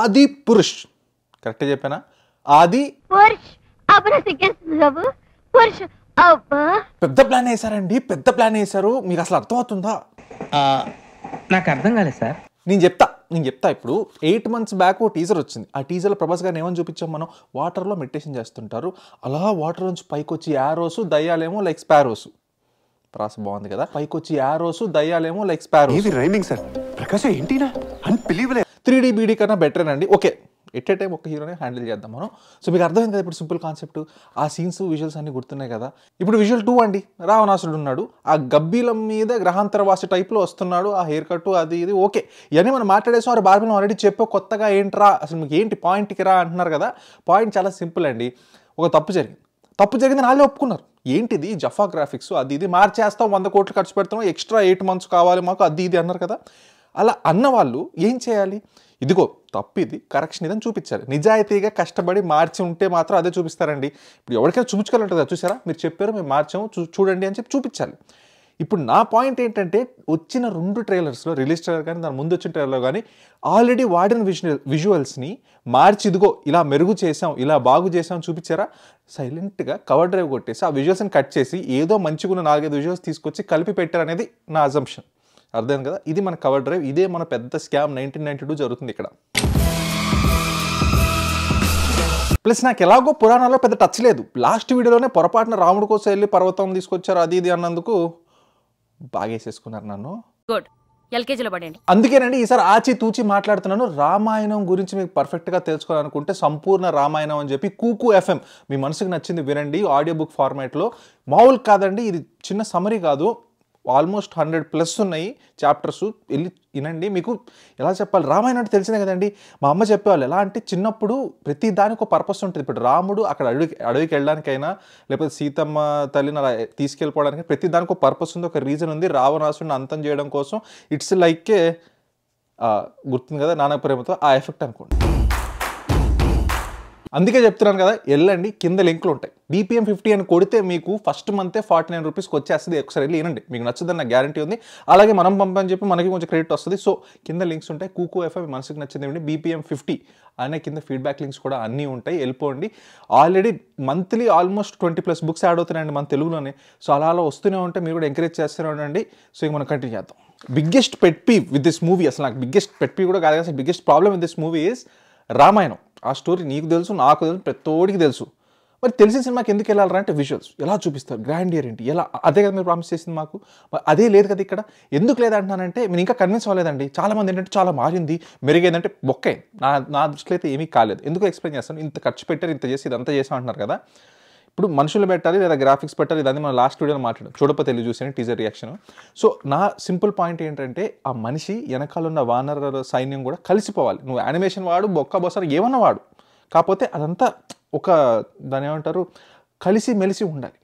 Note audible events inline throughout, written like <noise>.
ఆది పురుష్ కరెక్ట్ చెప్పానా ఆది పెద్ద ప్లాన్ వేసారండి పెద్ద ప్లాన్ వేసారు మీకు అసలు అర్థమవుతుందా నాకు అర్థం కాలేదు సార్ నేను చెప్తా నేను చెప్తా ఇప్పుడు ఎయిట్ మంత్స్ బ్యాక్ ఓ టీజర్ వచ్చింది ఆ టీజర్లో ప్రభాస్ గారిని ఏమని చూపించాం మనం వాటర్లో మెడిటేషన్ చేస్తుంటారు అలా వాటర్ నుంచి పైకి వచ్చి యారోస్ దయ్యాలేమో లైక్ స్పారోస్ ప్రాస బాగుంది కదా పైకి వచ్చి యారోస్ దయ్యాలేమో లైక్ స్పారోస్ ఇది రైమింగ్ సార్ ప్రకాశం ఏంటినా అన్బిలీవబుల్ త్రీ డీ బీడీ కన్నా బెటర్ అండి ఓకే ఎట్ ఏ టైం ఒక హీరోనే హ్యాండిల్ చేద్దాం మనం సో మీకు అర్థమైంది కదా ఇప్పుడు సింపుల్ కాన్సెప్ట్ ఆ సీన్స్ విజువల్స్ అన్ని గుర్తున్నాయి కదా ఇప్పుడు విజువల్ టూ అండి రావణాసుడు ఉన్నాడు ఆ గబ్బీలం మీద గ్రహాంతరవాసి టైప్లో వస్తున్నాడు ఆ హెయిర్ కట్ అది ఇది ఓకే ఇవన్నీ మనం మాట్లాడేసాం వారు బార్బీలో ఆల్రెడీ చెప్పే కొత్తగా ఏంట్రా అసలు మీకు ఏంటి పాయింట్కి రా అంటున్నారు కదా పాయింట్ చాలా సింపుల్ అండి ఒక తప్పు జరిగింది తప్పు జరిగింది వాళ్ళే ఒప్పుకున్నారు ఏంటిది జఫా గ్రాఫిక్స్ అది ఇది మార్చేస్తాం వంద కోట్లు ఖర్చు పెడతాం ఎక్స్ట్రా ఎయిట్ మంత్స్ కావాలి మాకు అది ఇది అన్నారు కదా అలా అన్నవాళ్ళు ఏం చేయాలి ఇదిగో తప్పిది కరెక్షన్ ఇదని చూపించాలి నిజాయితీగా కష్టపడి మార్చి ఉంటే మాత్రం అదే చూపిస్తారండి ఇప్పుడు ఎవరికైనా చూపించుకోవాలంటుందా చూసారా మీరు చెప్పారు మేము మార్చాము చూడండి అని చెప్పి చూపించాలి ఇప్పుడు నా పాయింట్ ఏంటంటే వచ్చిన రెండు ట్రైలర్స్లో రిలీజ్ ట్రైలర్ కానీ దాని ముందు వచ్చిన ట్రైలర్లో కానీ ఆల్రెడీ వాడిన విజువల్ విజువల్స్ని మార్చి ఇదిగో ఇలా మెరుగు చేసాం ఇలా బాగు చేసాం చూపించారా సైలెంట్గా కవర్ డ్రైవ్ కొట్టేసి ఆ విజువల్స్ని కట్ చేసి ఏదో మంచిగా ఉన్న నాలుగైదు విజువల్స్ తీసుకొచ్చి కలిపి అనేది నా అజంప్షన్ అర్థమైంది కదా ఇది మన కవర్ డ్రైవ్ ఇదే మన పెద్ద స్కామ్ నైన్టీన్ నైన్టీ టూ జరుగుతుంది ఇక్కడ ప్లస్ నాకు ఎలాగో పురాణాల్లో పెద్ద టచ్ లేదు లాస్ట్ వీడియోలోనే పొరపాటున రాముడి కోసం వెళ్ళి పర్వతం తీసుకొచ్చారు అది ఇది అన్నందుకు బాగేసేసుకున్నారు నన్ను ఎల్కేజీలో అందుకేనండి ఈసారి ఆచి తూచి మాట్లాడుతున్నాను రామాయణం గురించి మీకు పర్ఫెక్ట్గా తెలుసుకోవాలనుకుంటే సంపూర్ణ రామాయణం అని చెప్పి కూకు ఎఫ్ఎం మీ మనసుకు నచ్చింది వినండి ఆడియో బుక్ ఫార్మాట్లో మామూలు కాదండి ఇది చిన్న సమరీ కాదు ఆల్మోస్ట్ హండ్రెడ్ ప్లస్ ఉన్నాయి చాప్టర్స్ వెళ్ళి వినండి మీకు ఎలా చెప్పాలి రామాయణం అంటే తెలిసిందే కదండి మా అమ్మ చెప్పేవాళ్ళు ఎలా అంటే చిన్నప్పుడు ప్రతి దానికి ఒక పర్పస్ ఉంటుంది ఇప్పుడు రాముడు అక్కడ అడవికి అడవికి వెళ్ళడానికైనా లేకపోతే సీతమ్మ తల్లిని అలా తీసుకెళ్ళిపోవడానికి ప్రతి దానికి ఒక పర్పస్ ఉంది ఒక రీజన్ ఉంది రావణాసుని అంతం చేయడం కోసం ఇట్స్ లైక్ గుర్తుంది కదా నాన్న ప్రేమతో ఆ ఎఫెక్ట్ అనుకోండి అందుకే చెప్తున్నాను కదా వెళ్ళండి కింద లింక్లు ఉంటాయి బీపీఎం ఫిఫ్టీ అని కొడితే మీకు ఫస్ట్ మంతే ఫార్టీ నైన్ రూపీస్కి వచ్చేస్తుంది ఒకసారి వెళ్ళి మీకు నచ్చదన్న గ్యారంటీ ఉంది అలాగే మనం పంపని చెప్పి మనకి కొంచెం క్రెడిట్ వస్తుంది సో కింద లింక్స్ ఉంటాయి కూకో ఎఫ్ఐ మనసుకు నచ్చింది ఏమిటి బీపీఎం ఫిఫ్టీ అనే కింద ఫీడ్బ్యాక్ లింక్స్ కూడా అన్నీ ఉంటాయి వెళ్ళిపోండి already monthly almost twenty plus books add అవుతున్నాయండి మన తెలుగులోనే సో అలా అలా వస్తూనే ఉంటే మీరు కూడా ఎంకరేజ్ చేస్తూనే ఉండండి సో ఇక మనం కంటిన్యూ చేద్దాం biggest pet peeve with this movie అసలు నాకు బిగ్గెస్ట్ పెట్ పీ కూడా కాదు కానీ biggest problem with this movie is Ramayanam ఆ స్టోరీ నీకు తెలుసు నాకు తెలుసు ప్రతోడికి తెలుసు మరి తెలిసిన సినిమాకి ఎందుకు వెళ్ళాలరా అంటే విజువల్స్ ఎలా చూపిస్తారు గ్రాండ్ ఇయర్ ఏంటి ఎలా అదే కదా మీరు ప్రామిస్ చేసింది మాకు అదే లేదు కదా ఇక్కడ ఎందుకు లేదంటున్నానంటే నేను ఇంకా కన్విన్స్ అవ్వలేదండి చాలామంది ఏంటంటే చాలా మారింది మెరుగేదంటే బొక్కే నా నా దృష్టిలో అయితే ఏమీ కాలేదు ఎందుకు ఎక్స్ప్లెయిన్ చేస్తాను ఇంత ఖర్చు పెట్టారు ఇంత చేసి ఇదంతా చేసాం అంటున్నారు కదా ఇప్పుడు మనుషులు పెట్టాలి లేదా గ్రాఫిక్స్ పెట్టాలి ఇదని మనం లాస్ట్ వీడియోలో మాట్లాడాం చూడప తెలియ చూసాను టీజర్ రియాక్షన్ సో నా సింపుల్ పాయింట్ ఏంటంటే ఆ మనిషి వెనకాల ఉన్న వానర సైన్యం కూడా కలిసిపోవాలి నువ్వు యానిమేషన్ వాడు బొక్క బొసర ఏమన్నా వాడు కాకపోతే అదంతా ఒక దాని ఏమంటారు కలిసి మెలిసి ఉండాలి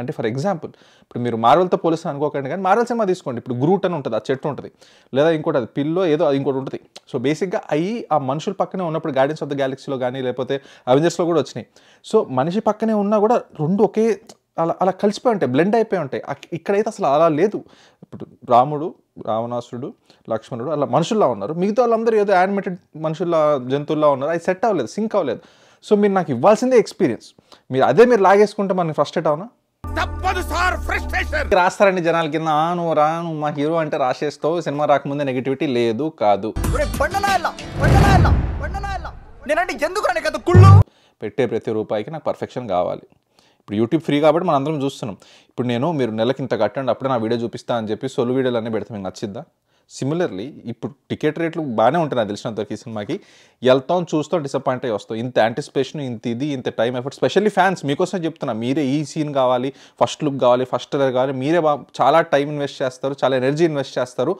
అంటే ఫర్ ఎగ్జాంపుల్ ఇప్పుడు మీరు మార్వెల్తో పోలిస్తాను అనుకోకండి కానీ మార్వెల్ సినిమా తీసుకోండి ఇప్పుడు గ్రూట్ అని ఉంటుంది ఆ చెట్టు ఉంటుంది లేదా ఇంకోటి అది పిల్లో ఏదో అది ఇంకోటి ఉంటుంది సో బేసిక్గా అవి ఆ మనుషుల పక్కనే ఉన్నప్పుడు గార్డెన్స్ ఆఫ్ ద గ్యాలక్సీలో కానీ లేకపోతే అవెంజర్స్లో కూడా వచ్చినాయి సో మనిషి పక్కనే ఉన్నా కూడా రెండు ఒకే అలా అలా కలిసిపోయి ఉంటాయి బ్లెండ్ అయిపోయి ఉంటాయి ఇక్కడైతే అసలు అలా లేదు ఇప్పుడు రాముడు రావణాసురుడు లక్ష్మణుడు అలా మనుషుల్లా ఉన్నారు మిగతా వాళ్ళందరూ ఏదో యానిమేటెడ్ మనుషుల్లా జంతువుల్లా ఉన్నారు అది సెట్ అవ్వలేదు సింక్ అవ్వలేదు సో మీరు నాకు ఇవ్వాల్సిందే ఎక్స్పీరియన్స్ మీరు అదే మీరు లాగేసుకుంటే మనకి ఫ్రస్ట్రేట్ అవునా తప్పదు సార్ ఫ్రస్ట్రేషన్ రాస్తారండి జనాల కింద నువ్వు రా నువ్వు మా హీరో అంటే రాసేస్తావు సినిమా రాకముందే నెగిటివిటీ లేదు కాదు నేనంటే ఎందుకు రాని కదా కుళ్ళు పెట్టే ప్రతి రూపాయికి నాకు పర్ఫెక్షన్ కావాలి ఇప్పుడు యూట్యూబ్ ఫ్రీ కాబట్టి మనం అందరం చూస్తున్నాం ఇప్పుడు నేను మీరు నెలకి ఇంత కట్టండి అప్పుడే నా వీడియో చూపిస్తా అని చెప్పి సొలు వీడియోలు అన్నీ పెడతాం మీకు నచ్చిద్దా సిమిలర్లీ ఇప్పుడు టికెట్ రేట్లు బాగానే ఉంటాయి నాకు తెలిసినంతవరకు ఈ సినిమాకి వెళ్తాం చూస్తాం డిసప్పాయింట్ అయ్యి వస్తాం ఇంత యాంటిసిపేషన్ ఇంత ఇది ఇంత టైం ఎఫర్ట్ స్పెషల్లీ ఫ్యాన్స్ మీకోసం చెప్తున్నా మీరే ఈ సీన్ కావాలి ఫస్ట్ లుక్ కావాలి ఫస్ట్ ట్రైలర్ కావాలి మీరే చాలా టైం ఇన్వెస్ట్ చేస్తారు చాలా ఎనర్జీ ఇన్వెస్ట్ చేస్తారు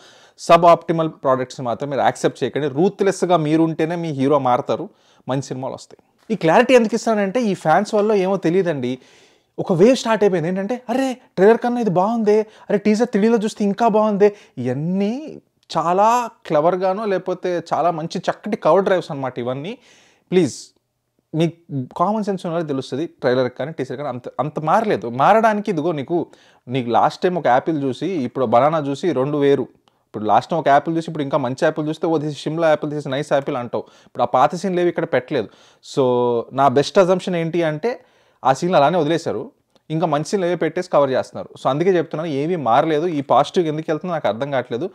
సబ్ ఆప్టిమల్ ప్రోడక్ట్స్ మాత్రం మీరు యాక్సెప్ట్ చేయకండి రూత్లెస్గా మీరుంటేనే మీ హీరో మారుతారు మంచి సినిమాలు వస్తాయి ఈ క్లారిటీ ఎందుకు ఇస్తానంటే ఈ ఫ్యాన్స్ వల్ల ఏమో తెలియదండి ఒక వేవ్ స్టార్ట్ అయిపోయింది ఏంటంటే అరే ట్రైలర్ కన్నా ఇది బాగుంది అరే టీజర్ త్రీలో చూస్తే ఇంకా బాగుంది ఇవన్నీ చాలా క్లవర్గానో లేకపోతే చాలా మంచి చక్కటి కవర్ డ్రైవ్స్ అనమాట ఇవన్నీ ప్లీజ్ మీకు కామన్ సెన్స్ ఉన్నది తెలుస్తుంది ట్రైలర్ కానీ టీసర్ కానీ అంత అంత మారలేదు మారడానికి ఇదిగో నీకు నీకు లాస్ట్ టైం ఒక యాపిల్ చూసి ఇప్పుడు బనానా చూసి రెండు వేరు ఇప్పుడు లాస్ట్ టైం ఒక యాపిల్ చూసి ఇప్పుడు ఇంకా మంచి యాపిల్ చూస్తే ఓ తీసి షిమ్లా యాపిల్ తీసి నైస్ యాపిల్ అంటావు ఇప్పుడు ఆ పాత సీన్లు ఏవి ఇక్కడ పెట్టలేదు సో నా బెస్ట్ అజంప్షన్ ఏంటి అంటే ఆ సీన్లు అలానే వదిలేశారు ఇంకా మంచి లేవే పెట్టేసి కవర్ చేస్తున్నారు సో అందుకే చెప్తున్నాను ఏమీ మారలేదు ఈ పాజిటివ్ ఎందుకు వెళ్తుందో నాకు అర్థం కావట్లేదు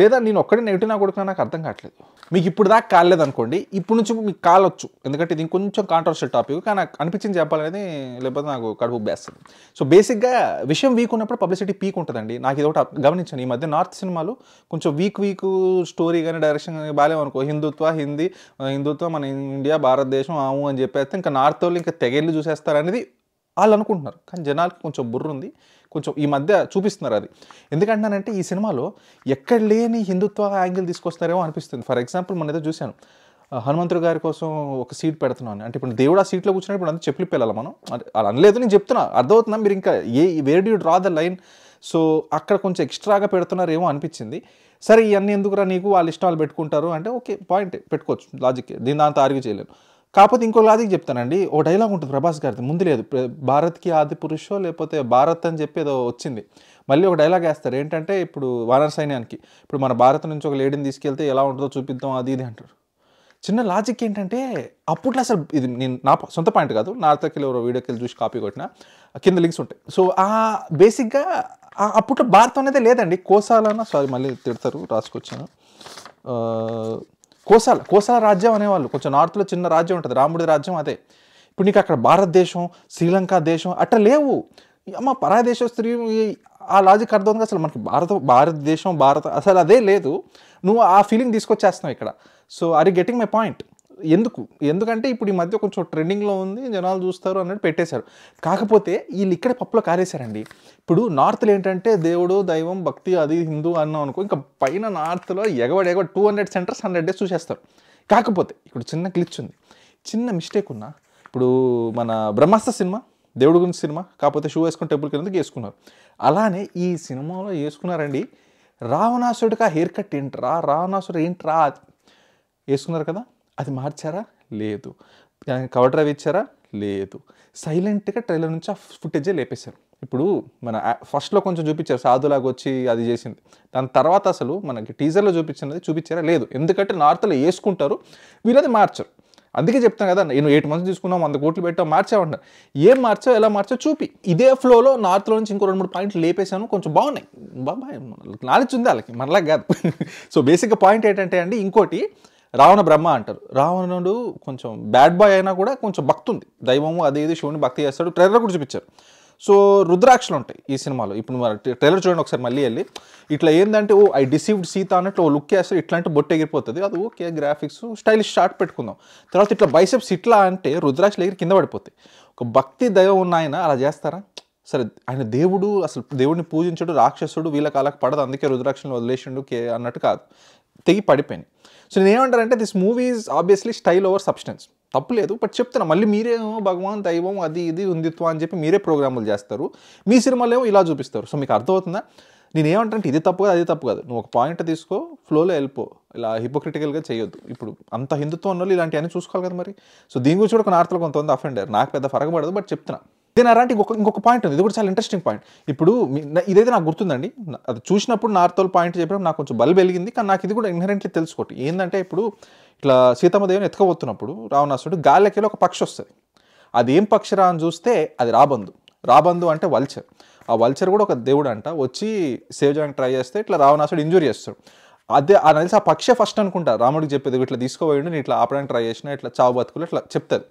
లేదా నేను ఒక్కడే నెగిటివ్ నా కొడుకున్నా నాకు అర్థం కావట్లేదు మీకు ఇప్పుడు దాకా కాలేదు అనుకోండి ఇప్పుడు నుంచి మీకు కాలొచ్చు ఎందుకంటే ఇది కొంచెం కాంట్రవర్షియల్ టాపిక్ కానీ నాకు అనిపించింది చెప్పాలనేది లేకపోతే నాకు కడుపు బేస్తుంది సో బేసిక్గా విషయం వీక్ ఉన్నప్పుడు పబ్లిసిటీ పీక్ ఉంటుందండి నాకు ఇది ఒకటి గమనించాను ఈ మధ్య నార్త్ సినిమాలు కొంచెం వీక్ వీక్ స్టోరీ కానీ డైరెక్షన్ కానీ అనుకో హిందుత్వ హిందీ హిందుత్వ మన ఇండియా భారతదేశం ఆము అని చెప్పేస్తే ఇంకా నార్త్ వాళ్ళు ఇంకా చూసేస్తారు చూసేస్తారనేది వాళ్ళు అనుకుంటున్నారు కానీ జనాలకి కొంచెం బుర్ర ఉంది కొంచెం ఈ మధ్య చూపిస్తున్నారు అది ఎందుకంటున్నానంటే ఈ సినిమాలో ఎక్కడ లేని హిందుత్వ యాంగిల్ తీసుకొస్తారేమో అనిపిస్తుంది ఫర్ ఎగ్జాంపుల్ మనదే ఏదో చూశాను హనుమంతుడు గారి కోసం ఒక సీట్ పెడుతున్నాను అంటే ఇప్పుడు దేవుడు ఆ సీట్లో కూర్చున్నప్పుడు అంతా చెప్పులు పిల్లలు మనం అలా అనలేదు నేను చెప్తున్నా అర్థమవుతున్నా మీరు ఇంకా ఏ where do you draw the line so అక్కడ కొంచెం ఎక్స్ట్రాగా పెడుతున్నారేమో అనిపించింది సరే ఇవన్నీ ఎందుకురా నీకు వాళ్ళ ఇష్టాలు పెట్టుకుంటారు అంటే ఓకే పాయింట్ పెట్టుకోవచ్చు లాజిక్ దీని దాంతో ఆర్గ్యూ చేయలేను కాకపోతే ఇంకో లాదికి చెప్తానండి ఓ డైలాగ్ ఉంటుంది ప్రభాస్ గారిది ముందు లేదు భారత్కి ఆది పురుషో లేకపోతే భారత్ అని చెప్పి ఏదో వచ్చింది మళ్ళీ ఒక డైలాగ్ వేస్తారు ఏంటంటే ఇప్పుడు వానర సైన్యానికి ఇప్పుడు మన భారత్ నుంచి ఒక లేడీని తీసుకెళ్తే ఎలా ఉంటుందో చూపిద్దాం అది ఇది అంటారు చిన్న లాజిక్ ఏంటంటే అప్పట్లో అసలు ఇది నేను నా సొంత పాయింట్ కాదు నార్తకి ఎవరో వీడియోకి వెళ్ళి చూసి కాపీ కొట్టిన కింద లింక్స్ ఉంటాయి సో ఆ బేసిక్గా అప్పట్లో భారతం అనేది లేదండి కోసాలన్నా సారీ మళ్ళీ తిడతారు రాసుకొచ్చాను కోసాల కోసాల రాజ్యం అనేవాళ్ళు కొంచెం నార్త్లో చిన్న రాజ్యం ఉంటుంది రాముడి రాజ్యం అదే ఇప్పుడు నీకు అక్కడ భారతదేశం శ్రీలంక దేశం అట్లా లేవు అమ్మ పరాదేశ స్త్రీ ఆ లాజిక్ అర్థం అసలు మనకి భారత భారతదేశం భారత అసలు అదే లేదు నువ్వు ఆ ఫీలింగ్ తీసుకొచ్చేస్తున్నావు ఇక్కడ so are getting my point ఎందుకు ఎందుకంటే ఇప్పుడు ఈ మధ్య కొంచెం ట్రెండింగ్లో ఉంది జనాలు చూస్తారు అన్నట్టు పెట్టేశారు కాకపోతే వీళ్ళు ఇక్కడే పప్పులో కారేశారండి ఇప్పుడు నార్త్లో ఏంటంటే దేవుడు దైవం భక్తి అది హిందూ అన్నాం అనుకో ఇంకా పైన నార్త్లో ఎగబడి ఎగబడి two hundred centres hundred days చూసేస్తారు కాకపోతే ఇప్పుడు చిన్న క్లిచ్ ఉంది చిన్న మిస్టేక్ ఉన్నా ఇప్పుడు మన బ్రహ్మాస్త్ర సినిమా దేవుడు గురించి సినిమా కాకపోతే షూ వేసుకుని టెంపుల్ వెళ్ళేందుకు వేసుకున్నారు అలానే ఈ సినిమాలో వేసుకున్నారండి రావణాసుడికి ఆ హెయిర్ కట్ ఏంట్రా రావణాసుడు ఏంట్రా వేసుకున్నారు కదా అది మార్చారా లేదు కవర్ డ్రైవ్ ఇచ్చారా లేదు సైలెంట్గా ట్రైలర్ నుంచి ఆ ఫుటేజే లేపేశారు ఇప్పుడు మన ఫస్ట్లో కొంచెం చూపించారు సాధులాగా వచ్చి అది చేసింది దాని తర్వాత అసలు మనకి టీజర్లో చూపించినది చూపించారా లేదు ఎందుకంటే నార్త్లో వేసుకుంటారు వీళ్ళది మార్చరు అందుకే చెప్తాను కదా నేను ఎయిట్ మంత్స్ తీసుకున్నాం వంద కోట్లు పెట్టాం మార్చామంటాను ఏం మార్చావు ఎలా మార్చావు చూపి ఇదే ఫ్లోలో నార్త్లో నుంచి ఇంకో రెండు మూడు పాయింట్లు లేపేశాను కొంచెం బాగున్నాయి బాబాయ్ నాలెడ్జ్ ఉంది వాళ్ళకి మనలా కాదు <laughs> సో బేసిక్గా పాయింట్ ఏంటంటే అండి ఇంకోటి రావణ బ్రహ్మ అంటారు రావణుడు కొంచెం బ్యాడ్ బాయ్ అయినా కూడా కొంచెం భక్తుంది ఉంది దైవము అదే ఇది శివుని భక్తి చేస్తాడు ట్రైలర్ కూడా చూపించారు సో రుద్రాక్షలు ఉంటాయి ఈ సినిమాలో ఇప్పుడు ట్రైలర్ చూడండి ఒకసారి మళ్ళీ వెళ్ళి ఇట్లా ఏంటంటే ఓ ఐ డిసీవ్డ్ సీత అన్నట్టు ఓ లుక్ వేస్తే ఇట్లా అంటే బొట్టు ఎగిరిపోతుంది అది ఓకే గ్రాఫిక్స్ స్టైలిష్ షార్ట్ పెట్టుకుందాం తర్వాత ఇట్లా బైసెప్స్ ఇట్లా అంటే రుద్రాక్షలు ఎగిరి కింద పడిపోతాయి ఒక భక్తి దైవం ఉన్న ఆయన అలా చేస్తారా సరే ఆయన దేవుడు అసలు దేవుడిని పూజించడు రాక్షసుడు వీళ్ళ కాలకు పడదు అందుకే రుద్రాక్షలు వదిలేసిండు కే అన్నట్టు కాదు తెగి పడిపోయింది సో నేనేమంటారంటే this movie is obviously style over substance తప్పులేదు బట్ చెప్తున్నా మళ్ళీ మీరేమో భగవాన్ దైవం అది ఇది ఉందిత్వం అని చెప్పి మీరే ప్రోగ్రాములు చేస్తారు మీ సినిమాలేమో ఇలా చూపిస్తారు సో మీకు అర్థమవుతుందా నేను ఏమంటానంటే ఇది తప్పు కాదు అది తప్పు కాదు నువ్వు ఒక పాయింట్ తీసుకో ఫ్లోలో వెళ్ళిపో ఇలా హిపోక్రిటికల్గా చేయొద్దు ఇప్పుడు అంత హిందుత్వం ఉన్న వాళ్ళు ఇలాంటివన్నీ చూసుకోవాలి కదా మరి సో దీని గురించి కూడా కొన్ని ఆర్తలు కొంతమంది అఫెండ్ అయ్యారు నాకు పెద్ద ఫరక పడదు బట్ చెప్తున్నా దీని అలాంటి ఇంకొక ఇంకొక పాయింట్ ఉంది ఇది కూడా చాలా ఇంట్రెస్టింగ్ పాయింట్ ఇప్పుడు ఇదైతే నాకు గుర్తుందండి అది చూసినప్పుడు నార్తోల్ పాయింట్ చెప్పడం నాకు కొంచెం బల్బ్ వెలిగింది కానీ నాకు ఇది కూడా ఇన్హరెంట్లీ తెలుసుకోటి ఏంటంటే ఇప్పుడు ఇట్లా సీతమ్మదేవిని ఎత్తుకపోతున్నప్పుడు రావణాసుడు గాలికెళ్ళి ఒక పక్షి వస్తుంది అది ఏం పక్షిరా అని చూస్తే అది రాబందు రాబందు అంటే వల్చర్ ఆ వల్చర్ కూడా ఒక దేవుడు అంట వచ్చి సేవ్ చేయడానికి ట్రై చేస్తే ఇట్లా రావణాసుడు ఇంజూరీ చేస్తాడు అదే అది తెలిసి ఆ పక్షే ఫస్ట్ అనుకుంటా రాముడికి చెప్పేది ఇట్లా తీసుకోవడం నేను ఇట్లా ఆపడానికి ట్రై చేసిన ఇట్లా చావు బతుకులు ఇట్లా చెప్తుంది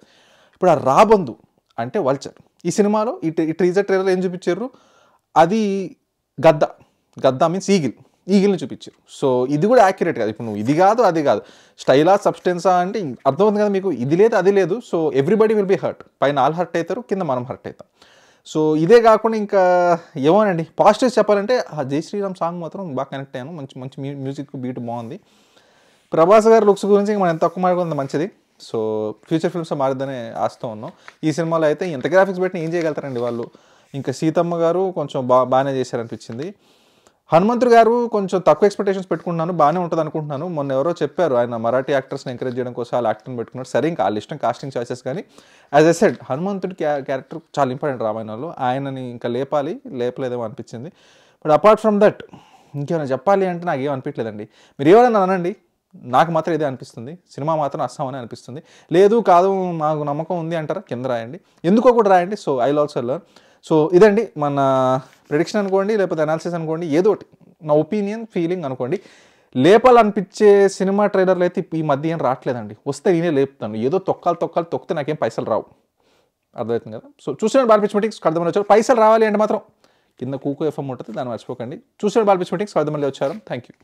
ఇప్పుడు ఆ రాబందు అంటే వల్చర్ ఈ సినిమాలో ఈ ఈ ట్రీజర్ ట్రైలర్ ఏం చూపించారు అది గద్ద గద్ద మీన్స్ ఈగిల్ ఈగిల్ని చూపించారు సో ఇది కూడా యాక్యురేట్ కాదు ఇప్పుడు నువ్వు ఇది కాదు అది కాదు స్టైలా సబ్స్టెన్సా అంటే అర్థమవుతుంది కదా మీకు ఇది లేదు అది లేదు so everybody will be hurt పైన ఆల్ హర్ట్ అవుతారు కింద మనం హర్ట్ అవుతాం సో ఇదే కాకుండా ఇంకా ఏమోనండి పాజిటివ్స్ చెప్పాలంటే ఆ జై శ్రీరామ్ సాంగ్ మాత్రం బాగా కనెక్ట్ అయ్యాను మంచి మంచి మ్యూజిక్ బీట్ బాగుంది ప్రభాస్ గారి లుక్స్ గురించి మనం ఎంత తక్కువ ఉంది మంచిది సో ఫ్యూచర్ ఫిల్మ్స్ మారిద్దనే ఆస్తూ ఉన్నాం ఈ సినిమాలో అయితే ఎంత గ్రాఫిక్స్ పెట్టిన ఏం చేయగలుగుతారండి వాళ్ళు ఇంకా సీతమ్మ గారు కొంచెం బా బాగానే చేశారనిపించింది హనుమంతుడు గారు కొంచెం తక్కువ ఎక్స్పెక్టేషన్స్ పెట్టుకుంటున్నాను బాగానే ఉంటుంది అనుకుంటున్నాను మొన్న ఎవరో చెప్పారు ఆయన మరాఠీ యాక్టర్స్ని ఎంకరేజ్ చేయడం కోసం వాళ్ళు యాక్టర్ని పెట్టుకున్నారు సరే ఇంకా వాళ్ళ ఇష్టం కాస్టింగ్ చాయిసెస్ కానీ యాజ్ ఎ సెడ్ హనుమంతుడి క్యారెక్టర్ చాలా ఇంపార్టెంట్ రామాయణంలో ఆయనని ఇంకా లేపాలి లేపలేదేమో అనిపించింది బట్ అపార్ట్ ఫ్రమ్ దట్ ఇంకేమైనా చెప్పాలి అంటే నాకు ఏమనిపించలేదండి మీరు ఏమైనా అనండి నాకు మాత్రం ఇదే అనిపిస్తుంది సినిమా మాత్రం అస్సాం అని అనిపిస్తుంది లేదు కాదు నాకు నమ్మకం ఉంది అంటారా కింద రాయండి ఎందుకో కూడా రాయండి so I also learn so ఇదండి మన ప్రిడిక్షన్ అనుకోండి లేకపోతే అనాలిసిస్ అనుకోండి ఏదో ఒకటి నా ఒపీనియన్ ఫీలింగ్ అనుకోండి లేపాలనిపించే సినిమా ట్రైలర్లు అయితే ఈ మధ్య ఏం రావట్లేదండి వస్తే నేనే లేపుతాను ఏదో తొక్కాలు తొక్కాలు తొక్కితే నాకేం పైసలు రావు అర్థమవుతుంది కదా సో చూసిన బాల్పిచ్మెటిక్స్ కడదమని వచ్చారు పైసలు రావాలి అంటే మాత్రం కింద కూకు ఎఫ్ఎం ఉంటుంది దాన్ని మర్చిపోకండి చూసిన బాల్పిచ్మెటిక్స్ కడదమని వచ్చారు థ్యాంక్ యూ